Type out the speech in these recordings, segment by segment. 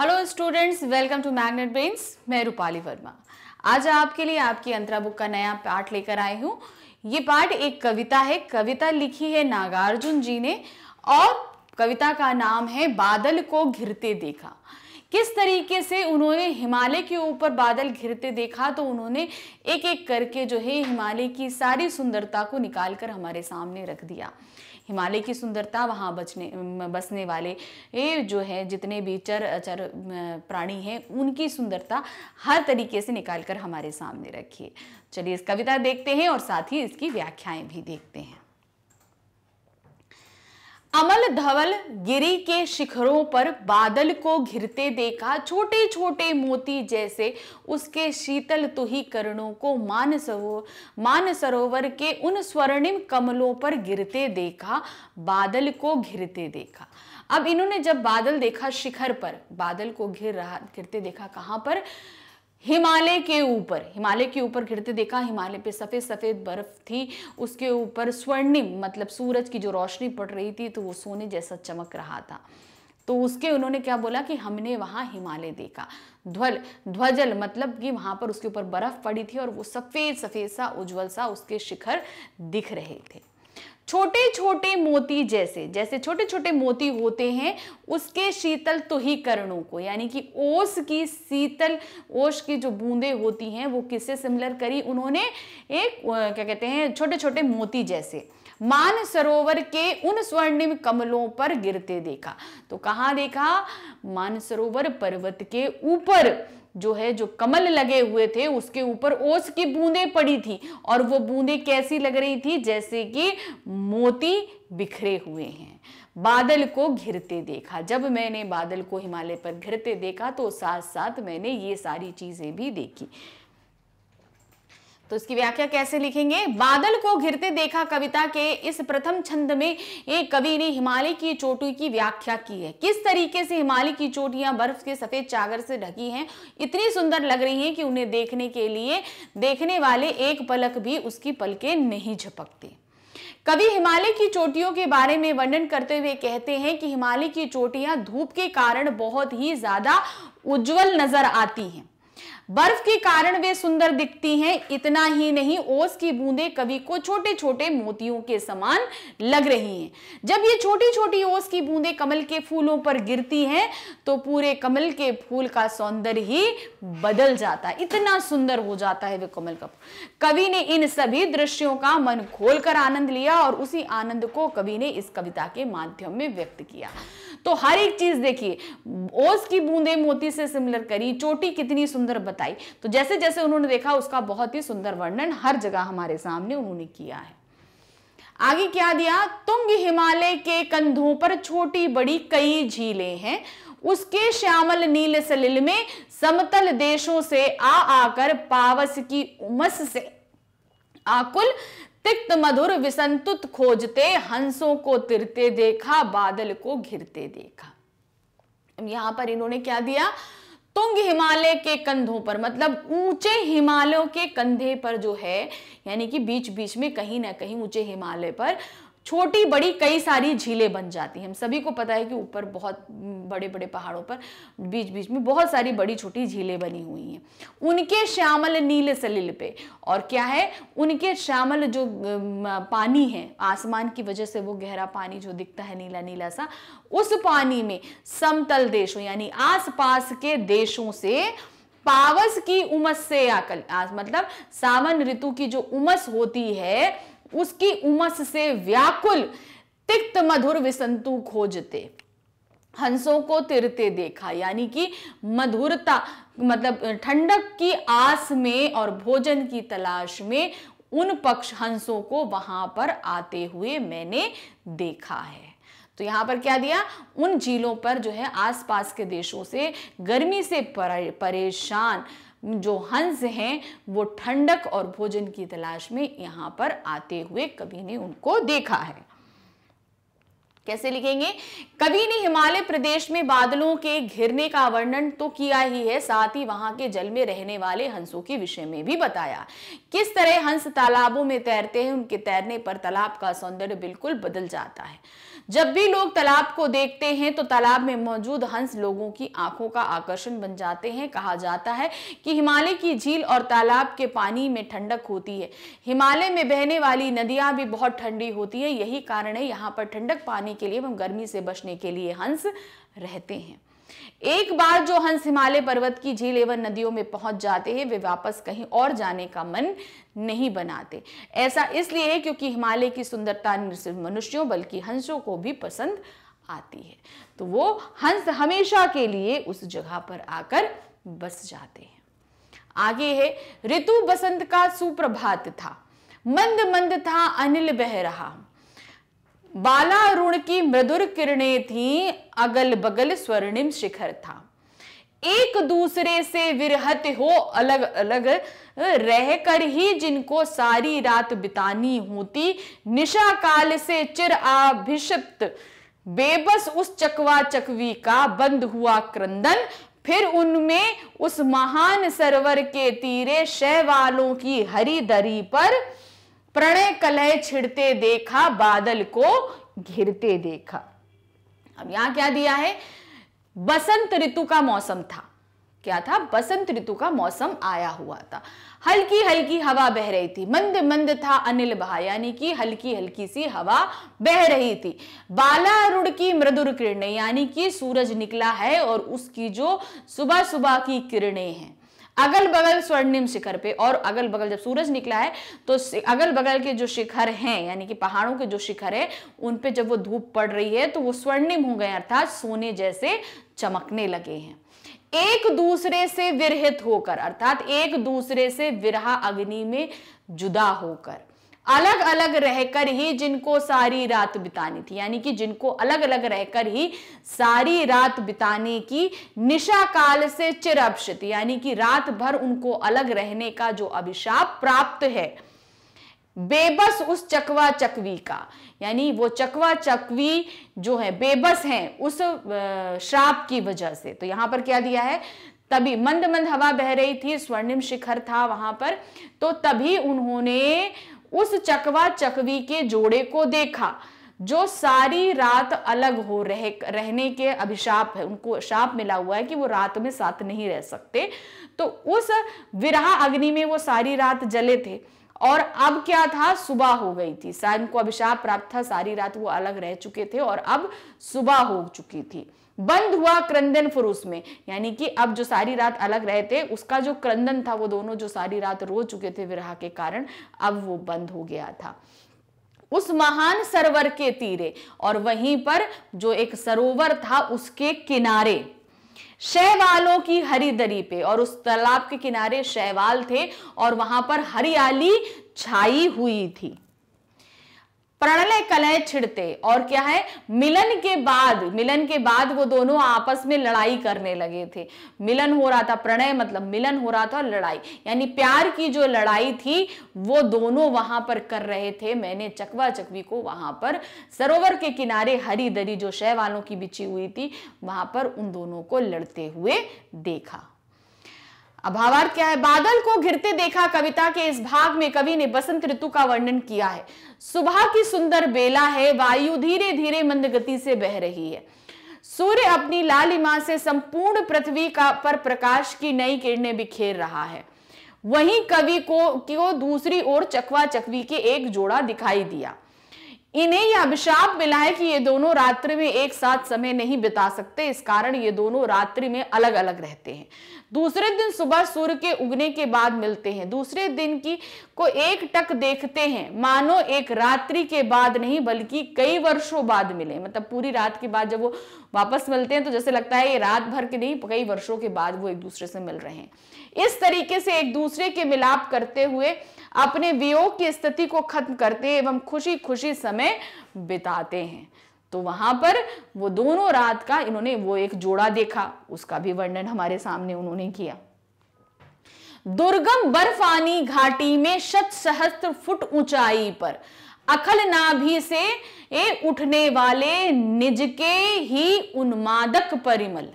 hello students welcome to Magnet Brains मैं रूपाली वर्मा आज आपके लिए आपकी अंतरा बुक का नया पार्ट लेकर आई हूँ ये पार्ट एक कविता है कविता लिखी है नागार्जुन जी ने और कविता का नाम है बादल को घिरते देखा किस तरीके से उन्होंने हिमालय के ऊपर बादल घिरते देखा तो उन्होंने एक एक करके जो है हिमालय की सारी सुंदरता को निकाल कर हमारे सामने रख दिया हिमालय की सुंदरता वहाँ बचने बसने वाले ये जो है जितने भी चर अचर प्राणी हैं उनकी सुंदरता हर तरीके से निकाल कर हमारे सामने रखिए चलिए इस कविता देखते हैं और साथ ही इसकी व्याख्याएं भी देखते हैं अमल धवल गिरी के शिखरों पर बादल को घिरते देखा छोटे छोटे मोती जैसे उसके शीतल तुही करणों को मान सरो मान सरोवर के उन स्वर्णिम कमलों पर गिरते देखा बादल को घिरते देखा अब इन्होंने जब बादल देखा शिखर पर बादल को घिर रहा घिरते देखा कहाँ पर हिमालय के ऊपर हिमालय के ऊपर गिरते देखा हिमालय पे सफ़ेद सफ़ेद बर्फ थी उसके ऊपर स्वर्णिम मतलब सूरज की जो रोशनी पड़ रही थी तो वो सोने जैसा चमक रहा था तो उसके उन्होंने क्या बोला कि हमने वहाँ हिमालय देखा ध्वल ध्वजल मतलब कि वहाँ पर उसके ऊपर बर्फ पड़ी थी और वो सफ़ेद सफ़ेद सा उज्जवल सा उसके शिखर दिख रहे थे छोटे छोटे मोती जैसे जैसे छोटे छोटे मोती होते हैं उसके शीतल तो ही करणों को यानी कि ओस की शीतल ओस की जो बूंदे होती हैं वो किससे सिमिलर करी उन्होंने एक क्या कहते हैं छोटे छोटे मोती जैसे मान सरोवर के उन स्वर्णिम कमलों पर गिरते देखा तो कहाँ देखा मानसरोवर पर्वत के ऊपर जो है जो कमल लगे हुए थे उसके ऊपर ओस की बूंदे पड़ी थी और वो बूंदे कैसी लग रही थी जैसे कि मोती बिखरे हुए हैं बादल को घिरते देखा जब मैंने बादल को हिमालय पर घिरते देखा तो साथ साथ मैंने ये सारी चीज़ें भी देखी तो इसकी व्याख्या कैसे लिखेंगे बादल को घिरते देखा कविता के इस प्रथम छंद में एक कवि ने हिमालय की चोटी की व्याख्या की है किस तरीके से हिमालय की चोटियां बर्फ के सफेद चागर से ढकी हैं इतनी सुंदर लग रही हैं कि उन्हें देखने के लिए देखने वाले एक पलक भी उसकी पलके नहीं झपकते कवि हिमालय की चोटियों के बारे में वर्णन करते हुए कहते हैं कि हिमालय की चोटियां धूप के कारण बहुत ही ज्यादा उज्जवल नजर आती हैं बर्फ के कारण वे सुंदर दिखती हैं इतना ही नहीं ओस की बूंदें कवि को छोटे छोटे मोतियों के समान लग रही हैं जब ये छोटी छोटी ओस की बूंदें कमल के फूलों पर गिरती हैं तो पूरे कमल के फूल का सौंदर्य ही बदल जाता है इतना सुंदर हो जाता है वे कमल का कवि ने इन सभी दृश्यों का मन खोलकर आनंद लिया और उसी आनंद को कवि ने इस कविता के माध्यम में व्यक्त किया तो हर एक चीज देखिए ओस की बूंदे मोती से सिमिलर करी चोटी कितनी सुंदर बताई तो जैसे जैसे उन्होंने देखा उसका बहुत ही सुंदर वर्णन हर जगह हमारे सामने उन्होंने किया है आगे क्या दिया तुंग हिमालय के कंधों पर छोटी बड़ी कई झीलें हैं उसके श्यामल नील सलिल में समतल देशों से आ आकर पावस की उमस से आकुल तिक्त मधुर विसंतुत खोजते हंसों को तिरते देखा बादल को घिरते देखा यहां पर इन्होंने क्या दिया तुंग हिमालय के कंधों पर मतलब ऊंचे हिमालयों के कंधे पर जो है यानी कि बीच बीच में कहीं ना कहीं ऊंचे हिमालय पर छोटी बड़ी कई सारी झीलें बन जाती हैं हम सभी को पता है कि ऊपर बहुत बड़े बड़े पहाड़ों पर बीच बीच में बहुत सारी बड़ी छोटी झीलें बनी हुई हैं उनके श्यामल नील सलिल पे और क्या है उनके श्यामल जो पानी है आसमान की वजह से वो गहरा पानी जो दिखता है नीला नीला सा उस पानी में समतल देशों यानी आसपास के देशों से पावस की उमस से आकल मतलब सावन ऋतु की जो उमस होती है उसकी उमस से व्याकुल तिक्त मधुर विसंतु खोजते हंसों को तिरते देखा यानी कि मधुरता मतलब ठंडक की आस में और भोजन की तलाश में उन पक्ष हंसों को वहां पर आते हुए मैंने देखा है तो यहाँ पर क्या दिया उन झीलों पर जो है आसपास के देशों से गर्मी से परेशान जो हंस हैं वो ठंडक और भोजन की तलाश में यहाँ पर आते हुए कभी ने उनको देखा है कैसे लिखेंगे कवि ने हिमालय प्रदेश में बादलों के घिरने का वर्णन तो किया ही है साथ ही वहां के जल में रहने वाले हंसों के विषय में भी बताया किस तरह हंस तालाबों में तैरते हैं उनके तैरने पर तालाब का सौंदर्य बिल्कुल बदल जाता है जब भी लोग तालाब को देखते हैं तो तालाब में मौजूद हंस लोगों की आंखों का आकर्षण बन जाते हैं कहा जाता है कि हिमालय की झील और तालाब के पानी में ठंडक होती है हिमालय में बहने वाली नदियां भी बहुत ठंडी होती है यही कारण है यहाँ पर ठंडक पानी के लिए एवं गर्मी से बचने के लिए हंस रहते हैं एक बार जो हंस हिमालय पर्वत की झील एवं नदियों में पहुंच जाते हैं वे वापस कहीं और जाने का मन नहीं बनाते ऐसा इसलिए है क्योंकि हिमालय की सुंदरता न सिर्फ मनुष्यों बल्कि हंसों को भी पसंद आती है तो वो हंस हमेशा के लिए उस जगह पर आकर बस जाते हैं आगे है ऋतु बसंत का सुप्रभात था मंद मंद था अनिल बह रहा बाला बालारुण की मृदुर किरणें थी अगल बगल स्वर्णिम शिखर था एक दूसरे से विरहत हो अलग अलग रहकर ही जिनको सारी रात बितानी होती निशा काल से चिर आभिषिप्त बेबस उस चकवा चकवी का बंद हुआ क्रंदन फिर उनमें उस महान सरवर के तीरे शैवालों की हरी दरी पर प्रणय कलय छिड़ते देखा बादल को घिरते देखा अब यहां क्या दिया है बसंत ऋतु का मौसम था क्या था बसंत ऋतु का मौसम आया हुआ था हल्की हल्की हवा बह रही थी मंद मंद था अनिल भा यानी कि हल्की हल्की सी हवा बह रही थी बाला रुड़ की मृदुर किरणें यानी कि सूरज निकला है और उसकी जो सुबह सुबह की किरणें हैं अगल बगल स्वर्णिम शिखर पे और अगल बगल जब सूरज निकला है तो अगल बगल के जो शिखर हैं यानी कि पहाड़ों के जो शिखर है उन पे जब वो धूप पड़ रही है तो वो स्वर्णिम हो गए अर्थात सोने जैसे चमकने लगे हैं एक दूसरे से विरहित होकर अर्थात एक दूसरे से विरहा अग्नि में जुदा होकर अलग अलग रहकर ही जिनको सारी रात बितानी थी यानी कि जिनको अलग अलग रहकर ही सारी रात बिताने की निशा काल से चिरअपशित यानी कि रात भर उनको अलग रहने का जो अभिशाप प्राप्त है बेबस उस चकवा चकवी का यानी वो चकवा चकवी जो है बेबस हैं उस श्राप की वजह से तो यहां पर क्या दिया है तभी मंद मंद हवा बह रही थी स्वर्णिम शिखर था वहां पर तो तभी उन्होंने उस चकवा चकवी के जोड़े को देखा जो सारी रात अलग हो रहे रहने के अभिशाप है उनको शाप मिला हुआ है कि वो रात में साथ नहीं रह सकते तो उस विराह अग्नि में वो सारी रात जले थे और अब क्या था सुबह हो गई थी शायद उनको अभिशाप प्राप्त था सारी रात वो अलग रह चुके थे और अब सुबह हो चुकी थी बंद हुआ क्रंदन फुरुस में यानी कि अब जो सारी रात अलग रहे थे उसका जो क्रंदन था वो दोनों जो सारी रात रो चुके थे विरह के कारण अब वो बंद हो गया था उस महान सरोवर के तीरे और वहीं पर जो एक सरोवर था उसके किनारे शैवालों की हरी दरी पे और उस तालाब के किनारे शैवाल थे और वहां पर हरियाली छाई हुई थी प्रणलय कलय छिड़ते और क्या है मिलन के बाद मिलन के बाद वो दोनों आपस में लड़ाई करने लगे थे मिलन हो रहा था प्रणय मतलब मिलन हो रहा था और लड़ाई यानी प्यार की जो लड़ाई थी वो दोनों वहां पर कर रहे थे मैंने चकवा चकवी को वहां पर सरोवर के किनारे हरी दरी जो शय वालों की बिछी हुई थी वहां पर उन दोनों को लड़ते हुए देखा अब भावार्थ क्या है बादल को घिरते देखा कविता के इस भाग में कवि ने बसंत ऋतु का वर्णन किया है सुबह की सुंदर बेला है वायु धीरे धीरे मंद गति से बह रही है सूर्य अपनी लालिमा से संपूर्ण पृथ्वी का पर प्रकाश की नई किरणें बिखेर रहा है वहीं कवि को को दूसरी ओर चकवा चकवी के एक जोड़ा दिखाई दिया इन्हें यह अभिशाप मिला है कि ये दोनों रात्रि में एक साथ समय नहीं बिता सकते इस कारण ये दोनों रात्रि में अलग अलग रहते हैं दूसरे दिन सुबह सूर्य के उगने के बाद मिलते हैं दूसरे दिन की को एक टक देखते हैं मानो एक रात्रि के बाद नहीं बल्कि कई वर्षों बाद मिले मतलब पूरी रात के बाद जब वो वापस मिलते हैं तो जैसे लगता है ये रात भर के नहीं कई वर्षों के बाद वो एक दूसरे से मिल रहे हैं इस तरीके से एक दूसरे के मिलाप करते हुए अपने वियोग की स्थिति को खत्म करते एवं खुशी खुशी समय बिताते हैं तो वहां पर वो दोनों रात का इन्होंने वो एक जोड़ा देखा उसका भी वर्णन हमारे सामने उन्होंने किया दुर्गम बर्फानी घाटी में शत सहस्त्र फुट ऊंचाई पर अखल नाभि से ए उठने वाले निज के ही उन्मादक परिमल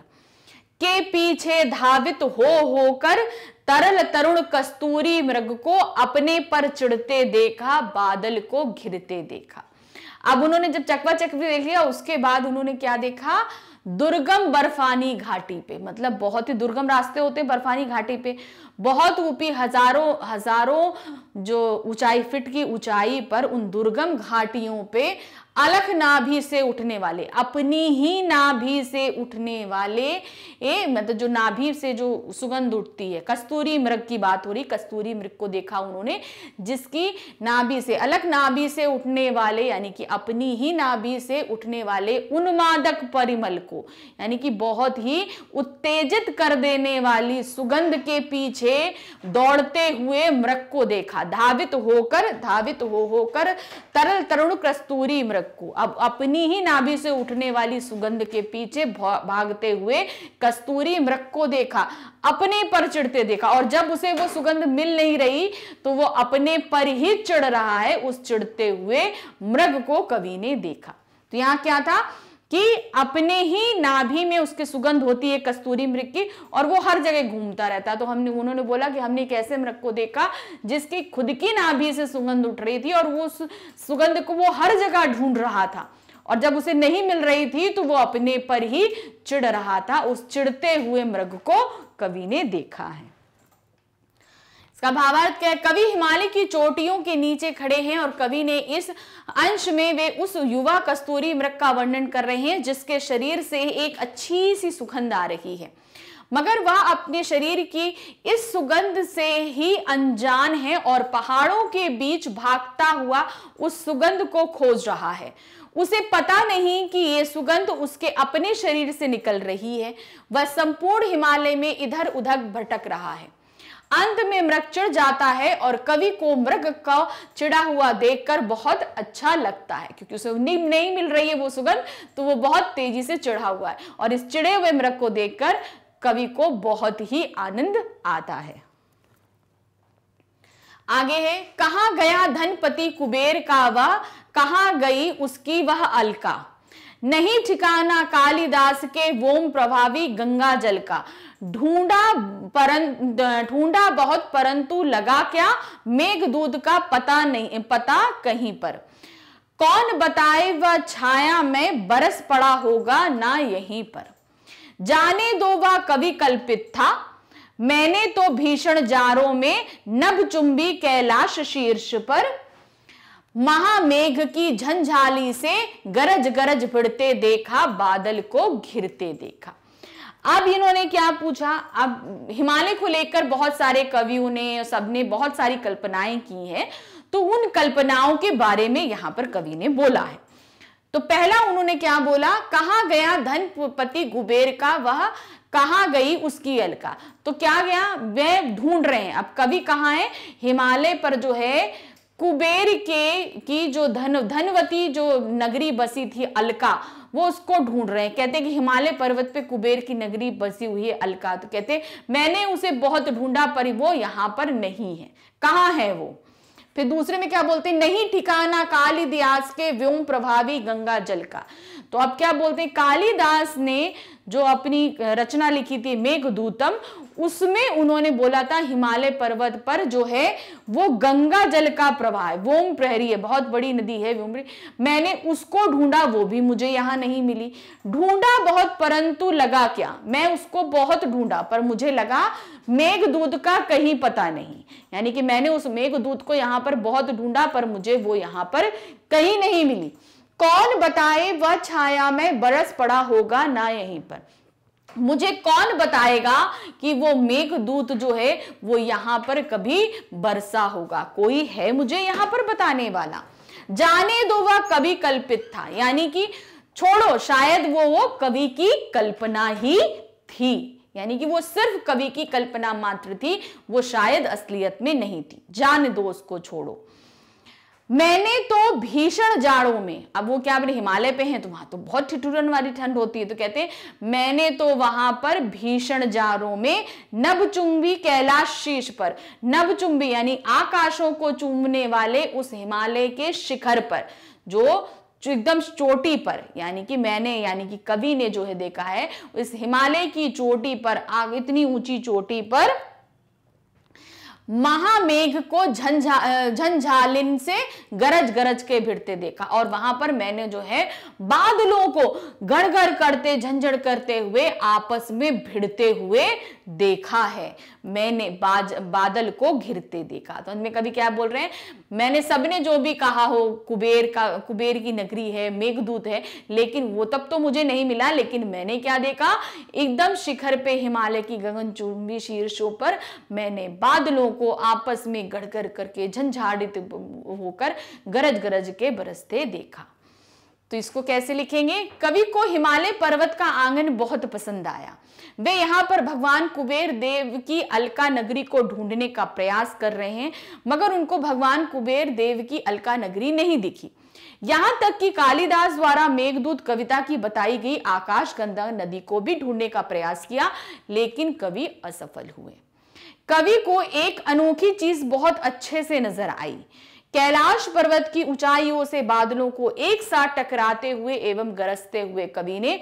के पीछे धावित हो होकर तरल तरुण कस्तूरी मृग को अपने पर चिड़ते देखा बादल को घिरते देखा अब उन्होंने जब चकवा चक्री देख लिया उसके बाद उन्होंने क्या देखा दुर्गम बर्फानी घाटी पे मतलब बहुत ही दुर्गम रास्ते होते हैं बर्फानी घाटी पे बहुत ऊपी हजारों हजारों जो ऊंचाई फिट की ऊंचाई पर उन दुर्गम घाटियों पे अलख नाभि से उठने वाले अपनी ही नाभि से उठने वाले ए मतलब जो नाभि से जो सुगंध उठती है कस्तूरी मृग की बात हो रही कस्तूरी मृग को देखा उन्होंने जिसकी नाभि से अलख नाभि से उठने वाले यानी कि अपनी ही नाभि से उठने वाले उन्मादक परिमल को यानी कि बहुत ही उत्तेजित कर देने वाली सुगंध के पीछे दौड़ते हुए मृग को देखा धावित होकर धावित हो होकर तरल तरुण कस्तूरी मृग गोरख को अब अपनी ही नाभि से उठने वाली सुगंध के पीछे भागते हुए कस्तूरी मृग को देखा अपने पर चिढ़ते देखा और जब उसे वो सुगंध मिल नहीं रही तो वो अपने पर ही चढ़ रहा है उस चिढ़ते हुए मृग को कवि ने देखा तो यहाँ क्या था कि अपने ही नाभि में उसके सुगंध होती है कस्तूरी मृग की और वो हर जगह घूमता रहता तो हमने उन्होंने बोला कि हमने एक ऐसे मृग को देखा जिसकी खुद की नाभि से सुगंध उठ रही थी और वो सुगंध को वो हर जगह ढूंढ रहा था और जब उसे नहीं मिल रही थी तो वो अपने पर ही चिड़ रहा था उस चिड़ते हुए मृग को कवि ने देखा है इसका भावार्थ क्या कवि हिमालय की चोटियों के नीचे खड़े हैं और कवि ने इस अंश में वे उस युवा कस्तूरी मृग का वर्णन कर रहे हैं जिसके शरीर से एक अच्छी सी सुगंध आ रही है मगर वह अपने शरीर की इस सुगंध से ही अनजान है और पहाड़ों के बीच भागता हुआ उस सुगंध को खोज रहा है उसे पता नहीं कि ये सुगंध उसके अपने शरीर से निकल रही है वह संपूर्ण हिमालय में इधर उधर भटक रहा है अंत में मृग चिड़ जाता है और कवि को मृग का चिड़ा हुआ देखकर बहुत अच्छा लगता है क्योंकि उसे नहीं मिल रही है वो सुगंध तो वो बहुत तेजी से चिढ़ा हुआ है और इस चिड़े हुए मृग को देखकर कवि को बहुत ही आनंद आता है आगे है कहा गया धनपति कुबेर का वह कहा गई उसकी वह अलका नहीं ठिकाना कालिदास के वोम प्रभावी गंगा जल का ढूंढा परं ढूंढा बहुत परंतु लगा क्या मेघ दूध का पता नहीं पता कहीं पर कौन बताए वह छाया में बरस पड़ा होगा ना यहीं पर जाने दो वह कवि कल्पित था मैंने तो भीषण जारों में चुंबी कैलाश शीर्ष पर महामेघ की झंझाली से गरज गरज भिड़ते देखा बादल को घिरते देखा अब इन्होंने क्या पूछा अब हिमालय को लेकर बहुत सारे कवियों ने सबने बहुत सारी कल्पनाएं की हैं तो उन कल्पनाओं के बारे में यहां पर कवि ने बोला है तो पहला उन्होंने क्या बोला कहा गया धनपति कुबेर का वह कहा गई उसकी अलका तो क्या गया वह ढूंढ रहे हैं अब कवि कहाँ है हिमालय पर जो है कुबेर के की जो धन धनवती जो नगरी बसी थी अलका वो उसको ढूंढ रहे हैं कहते हैं कि हिमालय पर्वत पे कुबेर की नगरी बसी हुई है अलका तो कहते मैंने उसे बहुत ढूंढा पर वो यहाँ पर नहीं है कहाँ है वो फिर दूसरे में क्या बोलते हैं नहीं ठिकाना काली दियास के व्योम प्रभावी गंगा जल का तो अब क्या बोलते हैं कालिदास ने जो अपनी रचना लिखी थी मेघदूतम उसमें उन्होंने बोला था हिमालय पर्वत पर जो है वो गंगा जल का प्रवाह है वोम प्रहरी है बहुत बड़ी नदी है व्योमरी मैंने उसको ढूंढा वो भी मुझे यहाँ नहीं मिली ढूंढा बहुत परंतु लगा क्या मैं उसको बहुत ढूंढा पर मुझे लगा मेघदूत का कहीं पता नहीं यानी कि मैंने उस मेघदूत को यहाँ पर बहुत ढूंढा पर मुझे वो यहाँ पर कहीं नहीं मिली कौन बताए वह छाया में बरस पड़ा होगा ना यहीं पर मुझे कौन बताएगा कि वो मेघ दूत जो है वो यहां पर कभी बरसा होगा कोई है मुझे यहां पर बताने वाला जाने दो वह कभी कल्पित था यानी कि छोड़ो शायद वो वो कवि की कल्पना ही थी यानी कि वो सिर्फ कवि की कल्पना मात्र थी वो शायद असलियत में नहीं थी जान दो उसको छोड़ो मैंने तो भीषण जाड़ों में अब वो क्या अपने हिमालय पे हैं तो वहां तो बहुत ठिठुरन वाली ठंड होती है तो कहते हैं मैंने तो वहां पर भीषण जाड़ों में नभचुंबी कैलाश शीर्ष पर नभचुंबी यानी आकाशों को चूमने वाले उस हिमालय के शिखर पर जो एकदम चोटी पर यानी कि मैंने यानी कि कवि ने जो है देखा है इस हिमालय की चोटी पर आग इतनी ऊंची चोटी पर महामेघ को झंझा झंझालिन से गरज गरज के भिड़ते देखा और वहां पर मैंने जो है बादलों को गड़गड़ करते झंझड़ करते हुए आपस में भिड़ते हुए देखा है मैंने बाज बादल को घिरते देखा तो अंत में कभी क्या बोल रहे हैं मैंने सबने जो भी कहा हो कुबेर का कुबेर की नगरी है मेघदूत है लेकिन वो तब तो मुझे नहीं मिला लेकिन मैंने क्या देखा एकदम शिखर पे हिमालय की गगनचुंबी शीर्षों पर मैंने बादलों को आपस में गड़गड़ करके झंझाड़ित होकर गरज गरज के बरसते देखा तो इसको कैसे लिखेंगे कवि को हिमालय पर्वत का आंगन बहुत पसंद आया वे यहां पर भगवान कुबेर देव की अलका नगरी को ढूंढने का प्रयास कर रहे हैं मगर उनको भगवान कुबेर देव की अलका नगरी नहीं दिखी यहां तक कि कालिदास द्वारा मेघदूत कविता की बताई गई आकाशगंगा नदी को भी ढूंढने का प्रयास किया लेकिन कवि असफल हुए कवि को एक अनोखी चीज बहुत अच्छे से नजर आई कैलाश पर्वत की ऊंचाइयों से बादलों को एक साथ टकराते हुए एवं गरजते हुए कवि ने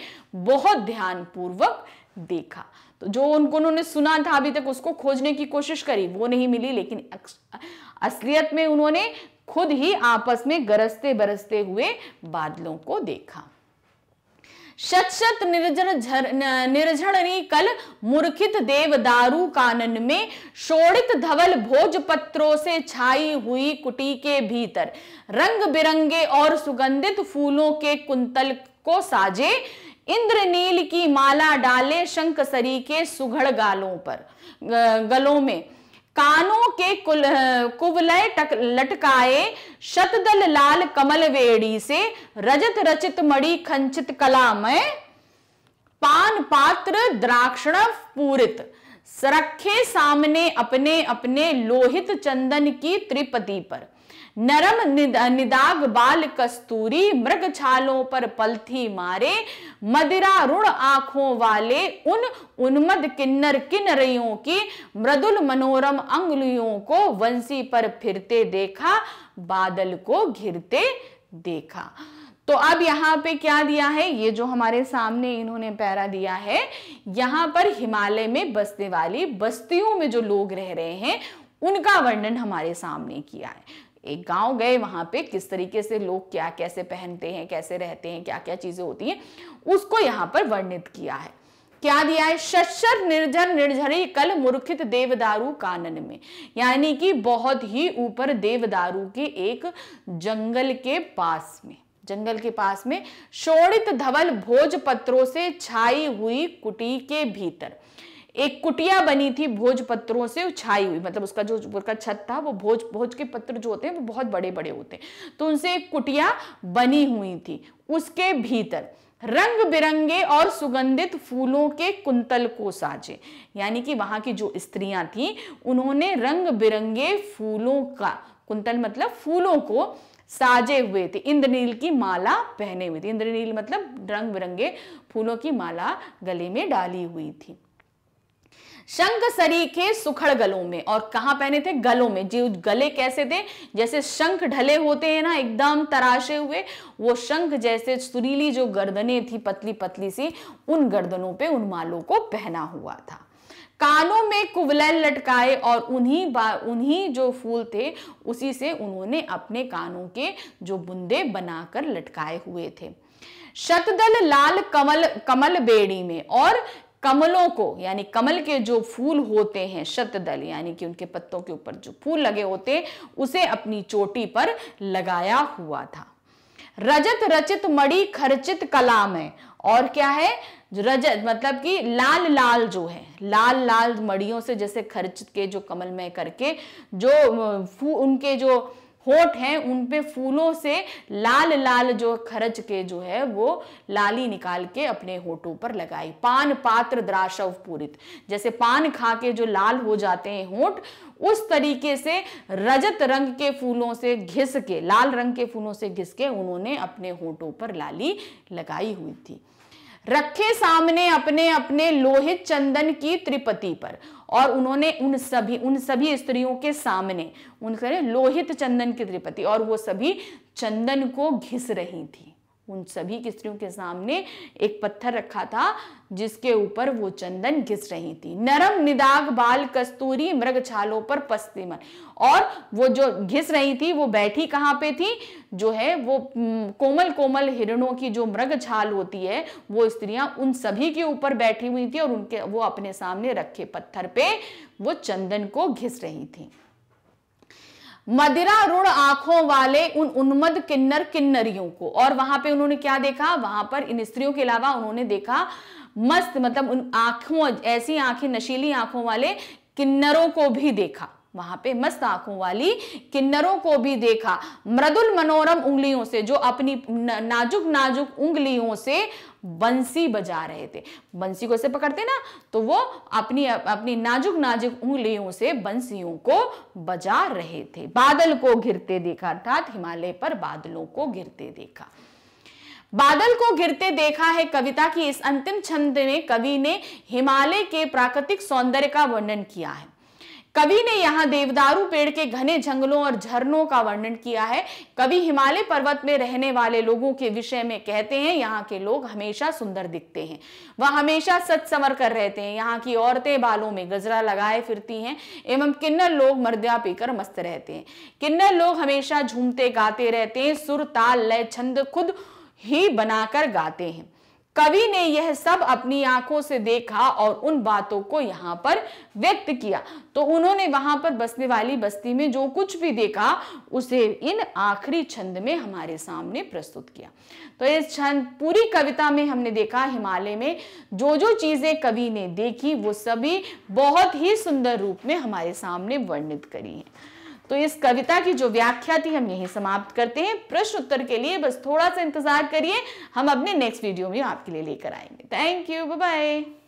बहुत ध्यान पूर्वक देखा तो जो उनको उन्होंने सुना था अभी तक उसको खोजने की कोशिश करी वो नहीं मिली लेकिन असलियत में उन्होंने खुद ही आपस में गरजते बरसते हुए बादलों को देखा शत शत निर्जन झर कल मूर्खित देव दारू कानन में शोड़ित धवल भोज पत्रों से छाई हुई कुटी के भीतर रंग बिरंगे और सुगंधित फूलों के कुंतल को साजे इंद्रनील की माला डाले शंख सरी के सुघड़ गालों पर गलों में कानों के कुल कुवलय टक लटकाए शतदल लाल कमल वेड़ी से रजत रचित मड़ी खंचित कला में पान पात्र द्राक्षण पूरित रखे सामने अपने अपने लोहित चंदन की त्रिपति पर नरम निद, निदाग बाल कस्तूरी मृग छालों पर पलथी मारे मदिरा मदिरारुण आंखों वाले उन उन्मद किन्नर किन्नरियों की मृदुल मनोरम अंगुलियों को वंशी पर फिरते देखा बादल को घिरते देखा तो अब यहाँ पे क्या दिया है ये जो हमारे सामने इन्होंने पैरा दिया है यहाँ पर हिमालय में बसने वाली बस्तियों में जो लोग रह रहे हैं उनका वर्णन हमारे सामने किया है एक गांव गए वहां पे किस तरीके से लोग क्या कैसे पहनते हैं कैसे रहते हैं क्या क्या चीजें होती हैं उसको यहाँ पर वर्णित किया है क्या दिया है शशर निर्जर निर्झरी कल मूर्खित देवदारू कानन में यानी कि बहुत ही ऊपर देवदारू के एक जंगल के पास में जंगल के पास में शोड़ित धवल भोज पत्रों से छाई हुई कुटी के भीतर एक कुटिया बनी थी भोज पत्रों से छाई हुई मतलब उसका जो उसका छत था वो भोज भोज के पत्र जो होते हैं वो बहुत बड़े बड़े होते हैं तो उनसे एक कुटिया बनी हुई थी उसके भीतर रंग बिरंगे और सुगंधित फूलों के कुंतल को साजे यानी कि वहां की जो स्त्रियां थीं उन्होंने रंग बिरंगे फूलों का कुंतल मतलब फूलों को साजे हुए थे इंद्रनील की माला पहने हुए थे इंद्रनील मतलब रंग बिरंगे फूलों की माला गले में डाली हुई थी शंख सरी के सुखड़ गलों में और कहाँ पहने थे गलों में जी गले कैसे थे जैसे शंख ढले होते हैं ना एकदम तराशे हुए वो शंख जैसे सुरीली जो गर्दने थी पतली पतली सी उन गर्दनों पे उन मालों को पहना हुआ था कानों में कुबलैल लटकाए और उन्हीं उन्हीं जो फूल थे उसी से उन्होंने अपने कानों के जो बुंदे बनाकर लटकाए हुए थे शतदल लाल कमल कमल बेड़ी में और कमलों को यानी कमल के जो फूल होते हैं शतदल यानी कि उनके पत्तों के ऊपर जो फूल लगे होते उसे अपनी चोटी पर लगाया हुआ था रजत रचित मड़ी खर्चित कला में और क्या है रजत मतलब कि लाल लाल जो है लाल लाल मड़ियों से जैसे खर्चित के जो कमल में करके जो उनके जो होठ हैं उन पे फूलों से लाल लाल जो खरच के जो है वो लाली निकाल के अपने होठों पर लगाई पान पात्र द्राशव पूरित जैसे पान खा के जो लाल हो जाते हैं होठ उस तरीके से रजत रंग के फूलों से घिस के लाल रंग के फूलों से घिस के उन्होंने अपने होठों पर लाली लगाई हुई थी रखे सामने अपने अपने लोहित चंदन की त्रिपति पर और उन्होंने उन सभी उन सभी स्त्रियों के सामने उन लोहित चंदन की त्रिपति और वो सभी चंदन को घिस रही थी उन सभी स्त्रियों के सामने एक पत्थर रखा था जिसके ऊपर वो चंदन घिस रही थी नरम निदाग बाल कस्तूरी मृग छालों पर पस्तिमन और वो जो घिस रही थी वो बैठी कहाँ पे थी जो है वो कोमल कोमल हिरणों की जो मृग छाल होती है वो स्त्रियां उन सभी के ऊपर बैठी हुई थी और उनके वो अपने सामने रखे पत्थर पे वो चंदन को घिस रही थी मदिरा रुण आंखों वाले उन उन्मद किन्नर किन्नरियों को और वहां पे उन्होंने क्या देखा वहां पर इन स्त्रियों के अलावा उन्होंने देखा मस्त मतलब उन आंखों ऐसी आंखें नशीली आंखों वाले किन्नरों को भी देखा वहां पे मस्त आंखों वाली किन्नरों को भी देखा मृदुल मनोरम उंगलियों से जो अपनी नाजुक नाजुक उंगलियों से बंसी बजा रहे थे बंसी को ऐसे पकड़ते ना तो वो अपनी अपनी नाजुक नाजुक उंगलियों से बंसियों को बजा रहे थे बादल को घिरते देखा अर्थात हिमालय पर बादलों को घिरते देखा बादल को घिरते देखा है कविता की इस अंतिम छंद में कवि ने हिमालय के प्राकृतिक सौंदर्य का वर्णन किया है कवि ने यहाँ देवदारू पेड़ के घने जंगलों और झरनों का वर्णन किया है कवि हिमालय पर्वत में रहने वाले लोगों के विषय में कहते हैं यहाँ के लोग हमेशा सुंदर दिखते हैं वह हमेशा सच समर कर रहते हैं यहाँ की औरतें बालों में गजरा लगाए फिरती हैं एवं किन्नर लोग मर्द्या पीकर मस्त रहते हैं किन्नर लोग हमेशा झूमते गाते रहते हैं सुर ताल लय छंद खुद ही बनाकर गाते हैं कवि ने यह सब अपनी आंखों से देखा और उन बातों को यहाँ पर व्यक्त किया तो उन्होंने वहां पर बसने वाली बस्ती में जो कुछ भी देखा उसे इन आखिरी छंद में हमारे सामने प्रस्तुत किया तो इस छंद पूरी कविता में हमने देखा हिमालय में जो जो चीजें कवि ने देखी वो सभी बहुत ही सुंदर रूप में हमारे सामने वर्णित करी है तो इस कविता की जो व्याख्या थी हम यही समाप्त करते हैं प्रश्न उत्तर के लिए बस थोड़ा सा इंतजार करिए हम अपने नेक्स्ट वीडियो में आपके लिए लेकर आएंगे थैंक यू बाय